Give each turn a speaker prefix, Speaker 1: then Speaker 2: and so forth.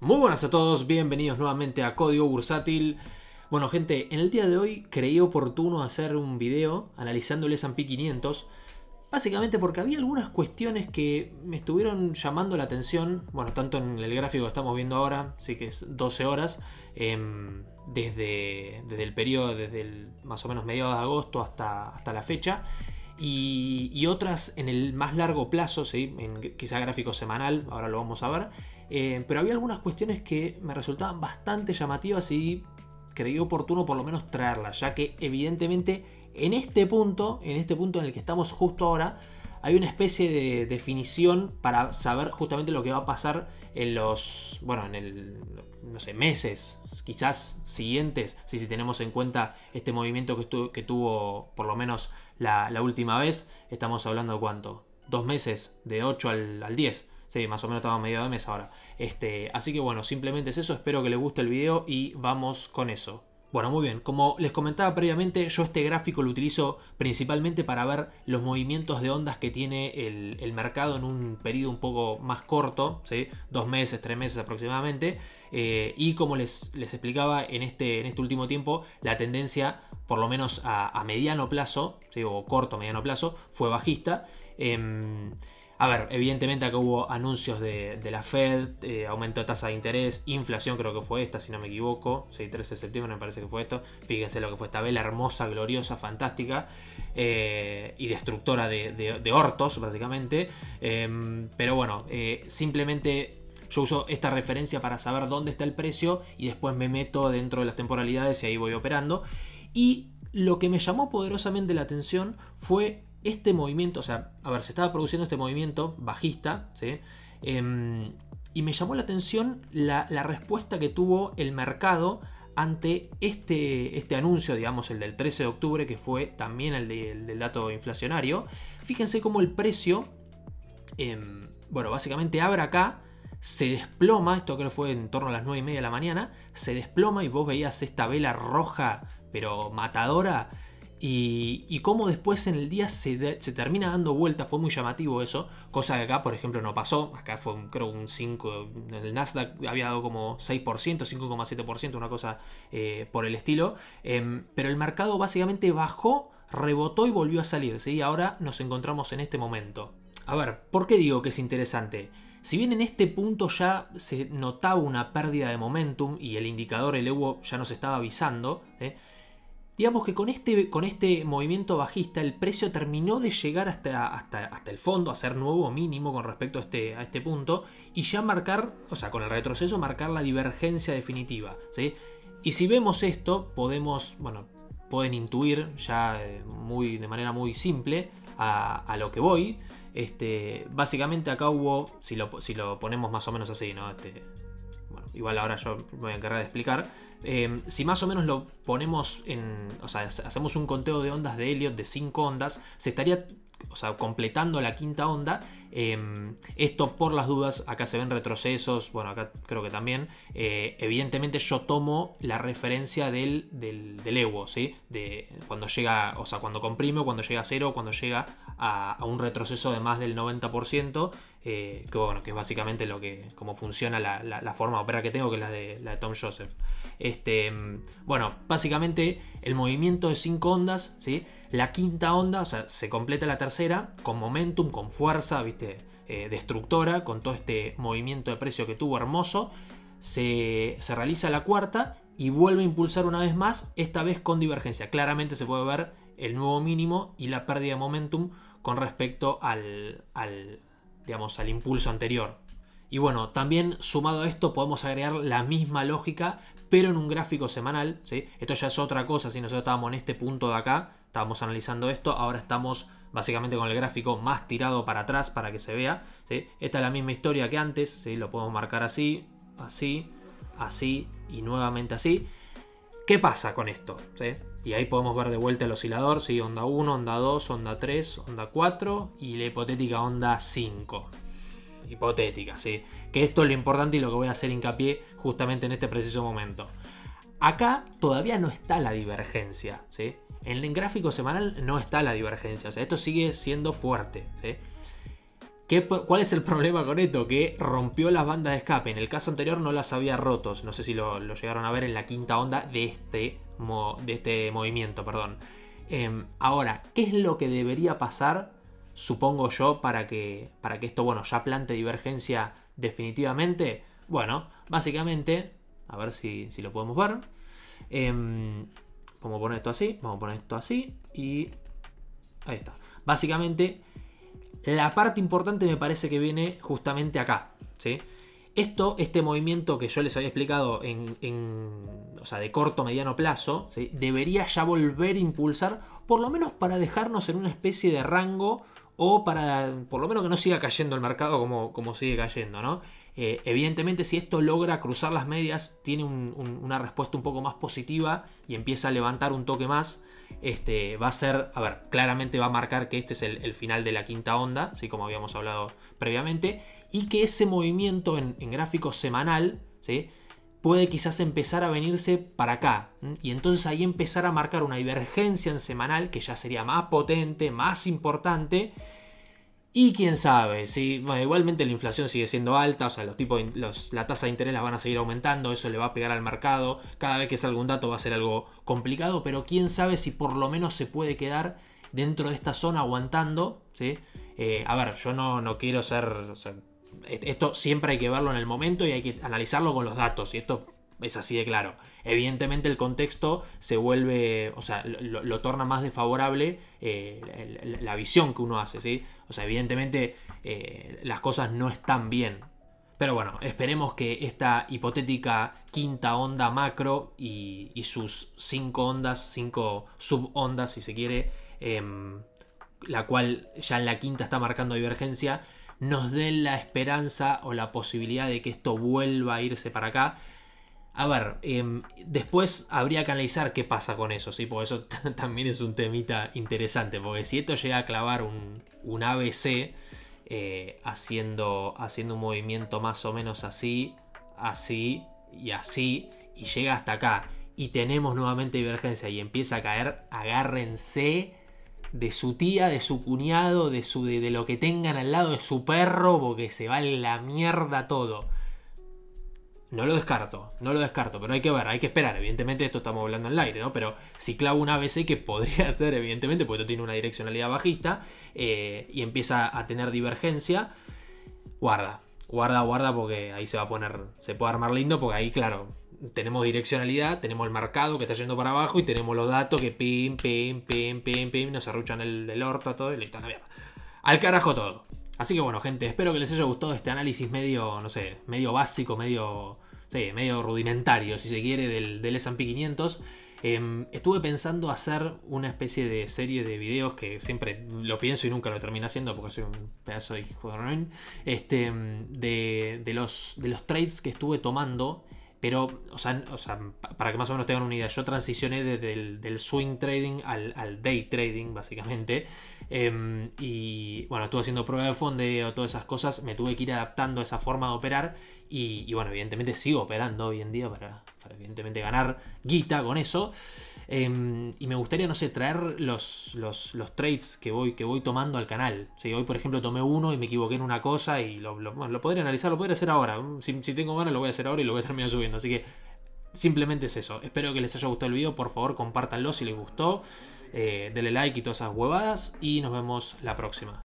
Speaker 1: Muy buenas a todos, bienvenidos nuevamente a Código Bursátil. Bueno gente, en el día de hoy creí oportuno hacer un video analizando el S&P 500 Básicamente porque había algunas cuestiones que me estuvieron llamando la atención, bueno, tanto en el gráfico que estamos viendo ahora, sí que es 12 horas, em, desde, el periodo, desde el, más o menos mediados de agosto hasta, hasta la fecha, y, otras en el más largo plazo, ¿sí? quizá gráfico semanal, ahora lo vamos a ver, em, pero había algunas cuestiones que me resultaban bastante llamativas y creí oportuno por lo menos traerlas, ya que evidentemente en este punto, en este punto en el que estamos justo ahora, hay una especie de definición para saber justamente lo que va a pasar en los, bueno, en el, no sé, meses, quizás siguientes, si, tenemos en cuenta este movimiento que, que tuvo por lo menos la, última vez, estamos hablando de cuánto, dos meses, de 8 al, 10. Sí, más o menos estamos a mediados de mes ahora. Este, así que bueno, simplemente es eso. Espero que les guste el video y vamos con eso. Bueno, muy bien, como les comentaba previamente, yo este gráfico lo utilizo principalmente para ver los movimientos de ondas que tiene el, mercado en un periodo un poco más corto, ¿sí? dos meses, tres meses aproximadamente, eh, y como les, les explicaba en este, en este último tiempo, la tendencia, por lo menos a, mediano plazo, o corto mediano plazo, fue bajista. Em, a ver, evidentemente acá hubo anuncios de, la Fed, eh, aumento de tasa de interés, inflación creo que fue esta, si no me equivoco, 6, 13 de septiembre me parece que fue esto, fíjense lo que fue esta vela hermosa, gloriosa, fantástica eh, y destructora de, hortos básicamente, em, pero bueno, eh, simplemente yo uso esta referencia para saber dónde está el precio y después me meto dentro de las temporalidades y ahí voy operando y lo que me llamó poderosamente la atención fue este movimiento, o sea, a ver, se estaba produciendo este movimiento bajista, ¿sí? Em, y me llamó la atención la, respuesta que tuvo el mercado ante este, este anuncio, digamos, el del 13 de octubre, que fue también el, del dato inflacionario. Fíjense cómo el precio, em, bueno, básicamente abre acá, se desploma, esto creo que fue en torno a las 9 y media de la mañana, se desploma y vos veías esta vela roja, pero matadora, y, cómo después en el día se, termina dando vuelta, fue muy llamativo eso, cosa que acá, por ejemplo, no pasó, acá fue un, creo un 5, el Nasdaq había dado como 6%, 5,7%, una cosa eh, por el estilo, em, pero el mercado básicamente bajó, rebotó y volvió a salir, Y ahora nos encontramos en este momento. A ver, ¿por qué digo que es interesante? Si bien en este punto ya se notaba una pérdida de momentum y el indicador, el EWO, ya nos estaba avisando, ¿eh? Digamos que con este, con este movimiento bajista el precio terminó de llegar hasta, hasta, el fondo, a ser nuevo mínimo con respecto a este, a este punto, y ya marcar, o sea, con el retroceso marcar la divergencia definitiva. ¿sí? Y si vemos esto, podemos, bueno, pueden intuir ya eh, muy, de manera muy simple a, lo que voy. Este, básicamente acá hubo, si lo, si lo ponemos más o menos así, ¿no? Este, igual ahora yo me voy a encargar de explicar. Eh, si más o menos lo ponemos en. O sea, hacemos un conteo de ondas de Elliot de 5 ondas, se estaría. O sea, completando la quinta onda. Eh, esto por las dudas, acá se ven retrocesos, bueno, acá creo que también. Eh, evidentemente yo tomo la referencia del, del, del Ewo, ¿sí? De cuando llega, o sea, cuando comprime, cuando llega a cero, cuando llega a, un retroceso de más del 90%, eh, que bueno, que es básicamente lo que, como funciona la, forma de operar que tengo, que es la de, la Tom Joseph. Este, bueno, básicamente el movimiento de 5 ondas, ¿sí? la quinta onda, o sea, se completa la tercera, con momentum, con fuerza, ¿viste? Eh, destructora, con todo este movimiento de precio que tuvo hermoso. Se, se realiza la cuarta y vuelve a impulsar una vez más, esta vez con divergencia. Claramente se puede ver el nuevo mínimo y la pérdida de momentum con respecto al, digamos, al impulso anterior. Y bueno, también sumado a esto podemos agregar la misma lógica, pero en un gráfico semanal. Esto ya es otra cosa, si nosotros estábamos en este punto de acá, estábamos analizando esto, ahora estamos básicamente con el gráfico más tirado para atrás para que se vea. Esta es la misma historia que antes, ¿sí? lo podemos marcar así, así, así y nuevamente así. ¿Qué pasa con esto? Y ahí podemos ver de vuelta el oscilador, sí, onda 1, onda 2, onda 3, onda 4 y la hipotética onda 5. Hipotética, sí. Que esto es lo importante y lo que voy a hacer hincapié justamente en este preciso momento. Acá todavía no está la divergencia, ¿sí? En el gráfico semanal no está la divergencia, o sea, esto sigue siendo fuerte, ¿sí? ¿Cuál es el problema con esto? Que rompió las bandas de escape. En el caso anterior no las había rotos. No sé si lo, llegaron a ver en la quinta onda de este, de este movimiento. Perdón. Em, ahora, ¿qué es lo que debería pasar? Supongo yo, para que, para que esto, bueno, ya plante divergencia definitivamente. Bueno, básicamente, a ver si, lo podemos ver. Em, vamos a poner esto así, vamos a poner esto así y ahí está. Básicamente la parte importante me parece que viene justamente acá. ¿sí? Esto, este movimiento que yo les había explicado en, o sea, de corto mediano plazo, debería ya volver a impulsar, por lo menos para dejarnos en una especie de rango o para, por lo menos que no siga cayendo el mercado como, como sigue cayendo, ¿no? Eh, evidentemente, si esto logra cruzar las medias, tiene una respuesta un poco más positiva y empieza a levantar un toque más. Este, va a ser, a ver, claramente va a marcar que este es el, final de la quinta onda, como habíamos hablado previamente, y que ese movimiento en, gráfico semanal, ¿sí? puede quizás empezar a venirse para acá. Y entonces ahí empezar a marcar una divergencia en semanal que ya sería más potente, más importante y quién sabe, si, igualmente la inflación sigue siendo alta, o sea, los tipos, la tasa de interés las van a seguir aumentando, eso le va a pegar al mercado, cada vez que salga un dato va a ser algo complicado, pero quién sabe si por lo menos se puede quedar dentro de esta zona aguantando, ¿sí? Eh, a ver, yo no, no quiero ser, esto siempre hay que verlo en el momento y hay que analizarlo con los datos, y esto es así de claro. Evidentemente el contexto se vuelve, o sea, lo, torna más desfavorable eh, la, visión que uno hace, ¿sí? O sea, evidentemente eh, las cosas no están bien. Pero bueno, esperemos que esta hipotética quinta onda macro y, sus cinco ondas, cinco subondas, si se quiere, em, la cual ya en la quinta está marcando divergencia, nos den la esperanza o la posibilidad de que esto vuelva a irse para acá a ver, em, después habría que analizar qué pasa con eso, ¿sí? Porque eso también es un temita interesante, porque si esto llega a clavar un, ABC eh, haciendo, haciendo un movimiento más o menos así, así y así, y llega hasta acá, y tenemos nuevamente divergencia y empieza a caer, agárrense de su tía, de su cuñado, de, su, de, lo que tengan al lado, de su perro, porque se va la mierda todo. No lo descarto, no lo descarto, pero hay que ver, hay que esperar. Evidentemente, esto estamos hablando en el aire, ¿no? Pero si clavo una ABC que podría ser, evidentemente, porque esto tiene una direccionalidad bajista eh, y empieza a tener divergencia, guarda, guarda, guarda, porque ahí se va a poner, se puede armar lindo, porque ahí, claro, tenemos direccionalidad, tenemos el mercado que está yendo para abajo y tenemos los datos que pim, pim, pim, pim, pim, nos arruchan el, el orto todo y listo, a la Al carajo todo. Así que bueno, gente, espero que les haya gustado este análisis medio, no sé, medio básico, medio medio rudimentario, si se quiere, del, del SP 500. Em, estuve pensando hacer una especie de serie de videos que siempre lo pienso y nunca lo termino haciendo porque soy un pedazo de hijo de este, em, de, de, los, de los trades que estuve tomando. Pero, o sea, para que más o menos tengan una idea, yo transicioné desde el swing trading al, day trading, básicamente. Em, y bueno, estuve haciendo prueba de fondo o todas esas cosas, me tuve que ir adaptando a esa forma de operar. Y, bueno, evidentemente sigo operando hoy en día para, evidentemente ganar guita con eso. Em, y me gustaría, no sé, traer los, los, trades que voy, que voy tomando al canal. Si hoy, por ejemplo, tomé uno y me equivoqué en una cosa y lo, podría analizar, lo podría hacer ahora. Si, tengo ganas, lo voy a hacer ahora y lo voy a terminar subiendo. Así que simplemente es eso. Espero que les haya gustado el video. Por favor, compártanlo si les gustó. Eh, denle like y todas esas huevadas. Y nos vemos la próxima.